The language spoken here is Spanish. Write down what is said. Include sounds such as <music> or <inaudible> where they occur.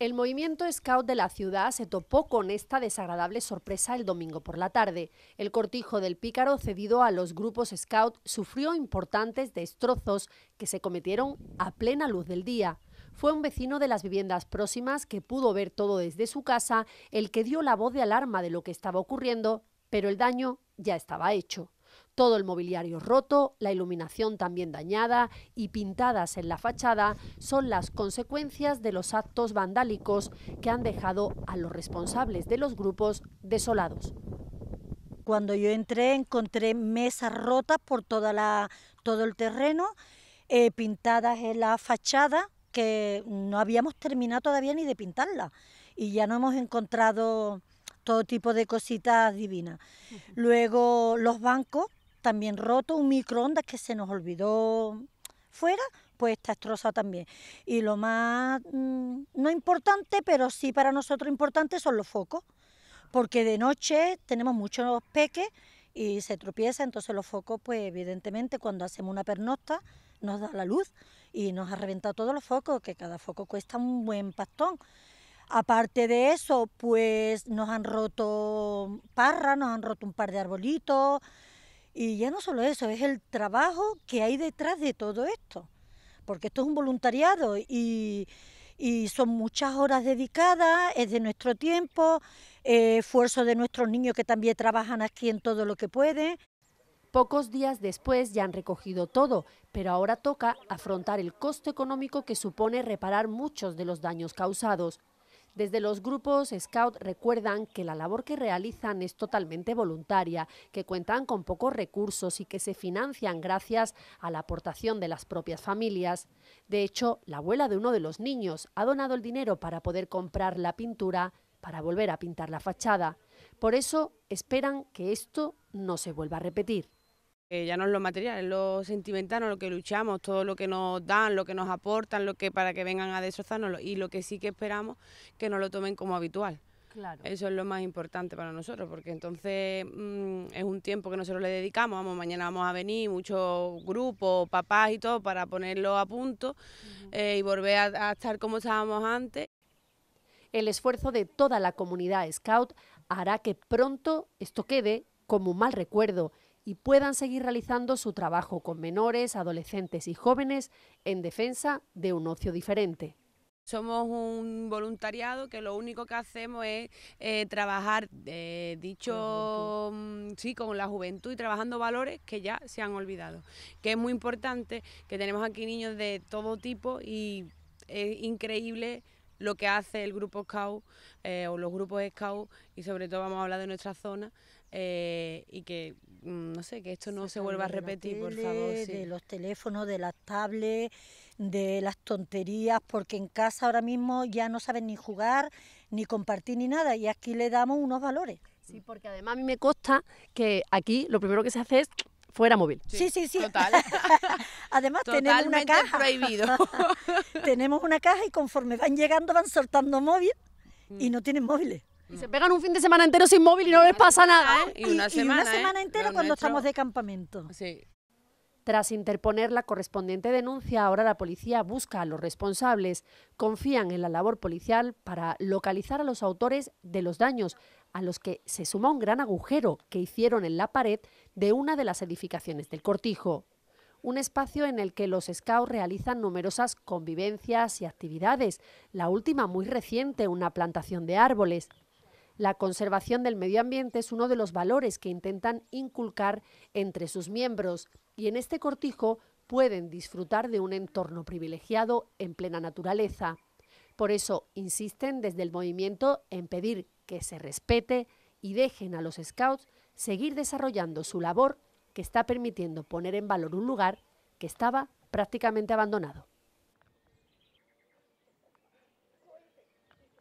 El movimiento scout de la ciudad se topó con esta desagradable sorpresa el domingo por la tarde. El cortijo del Pícaro, cedido a los grupos scout, sufrió importantes destrozos que se cometieron a plena luz del día. Fue un vecino de las viviendas próximas que pudo ver todo desde su casa el que dio la voz de alarma de lo que estaba ocurriendo, pero el daño ya estaba hecho todo el mobiliario roto, la iluminación también dañada y pintadas en la fachada son las consecuencias de los actos vandálicos que han dejado a los responsables de los grupos desolados. Cuando yo entré encontré mesas rotas por toda todo el terreno, eh, pintadas en la fachada, que no habíamos terminado todavía ni de pintarla y ya no hemos encontrado todo tipo de cositas divinas. Luego los bancos, también roto, un microondas que se nos olvidó fuera, pues está destrozado también. Y lo más, mm, no importante, pero sí para nosotros importante son los focos, porque de noche tenemos muchos peques y se tropieza, entonces los focos, pues evidentemente cuando hacemos una pernosta nos da la luz y nos ha reventado todos los focos, que cada foco cuesta un buen pastón. Aparte de eso, pues nos han roto parras, nos han roto un par de arbolitos, y ya no solo eso, es el trabajo que hay detrás de todo esto, porque esto es un voluntariado y, son muchas horas dedicadas, es de nuestro tiempo, eh, esfuerzo de nuestros niños que también trabajan aquí en todo lo que pueden. Pocos días después ya han recogido todo, pero ahora toca afrontar el costo económico que supone reparar muchos de los daños causados. Desde los grupos Scout recuerdan que la labor que realizan es totalmente voluntaria, que cuentan con pocos recursos y que se financian gracias a la aportación de las propias familias. De hecho, la abuela de uno de los niños ha donado el dinero para poder comprar la pintura para volver a pintar la fachada. Por eso esperan que esto no se vuelva a repetir ya no es lo material, es lo sentimental, lo que luchamos, todo lo que nos dan, lo que nos aportan, lo que para que vengan a destrozarnos y lo que sí que esperamos que nos lo tomen como habitual. Eso es lo más importante para nosotros, porque entonces mm, es un tiempo que nosotros le dedicamos, vamos, mañana vamos a venir muchos grupos, papás y todo, para ponerlo a punto eh, y volver a, estar como estábamos antes. El esfuerzo de toda la comunidad scout hará que pronto esto quede como mal recuerdo y puedan seguir realizando su trabajo con menores, adolescentes y jóvenes en defensa de un ocio diferente. Somos un voluntariado que lo único que hacemos es eh, trabajar, eh, dicho, mm, sí, con la juventud y trabajando valores que ya se han olvidado. Que es muy importante que tenemos aquí niños de todo tipo y es increíble lo que hace el grupo Scout eh, o los grupos Scout y sobre todo vamos a hablar de nuestra zona y que Mm, no sé, que esto no se, vuelva a repetir, por favor. De los teléfonos, de las tablets, de las tonterías, porque en casa ahora mismo ya no saben ni jugar, ni compartir, ni nada, y aquí le damos unos valores. Sí, porque además a mí me consta que aquí lo primero que se hace es fuera móvil. Sí, sí, sí. Total. <laughs> Además tenemos una caja. prohibido. <laughs> tenemos una caja y conforme van llegando van soltando móvil y mm. no tienen móviles. Y se pegan un fin de semana entero sin móvil y no les pasa nada, ah, Y una semana, ¿eh? entera cuando estamos de campamento. Tras interponer la correspondiente denuncia, ahora la policía busca a los responsables. Confían en la labor policial para localizar a los autores de los daños, a los que se suma un gran agujero que hicieron en la pared de una de las edificaciones del cortijo. Un espacio en el que los scouts realizan numerosas convivencias y actividades, la última muy reciente, una plantación de árboles. La conservación del medio ambiente es uno de los valores que intentan inculcar entre sus miembros y en este cortijo pueden disfrutar de un entorno privilegiado en plena naturaleza. Por eso insisten desde el movimiento en pedir que se respete y dejen a los scouts seguir desarrollando su labor que está permitiendo poner en valor un lugar que estaba prácticamente abandonado.